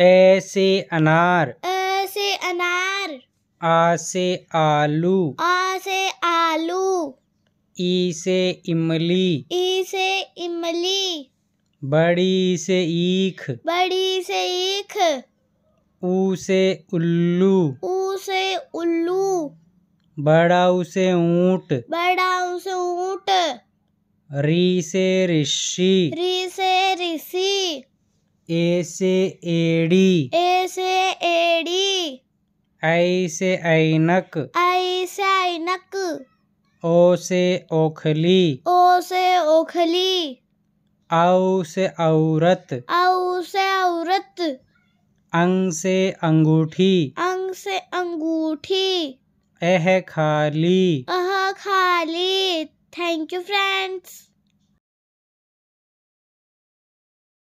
ऐसे अनार ऐसे अनार आ से आलू आ से आलू ई से इमली ई से इमली बड़ी से ईख बड़ी से ईख ऊ से उल्लू ऊ से उल्लू बड़ा उसे ऊंट बड़ा उसे ऊंट री से ऋषि री से ऋषि ए से एड़ी ए से एड़ी आई से ऐनक आई से ऐनक ओ से ओखली ओ से ओखली औ से औरत औ से औरत अंग से अंगूठी अंग से अंगूठी एह खाली अह खाली थैंक यू फ्रेंड्स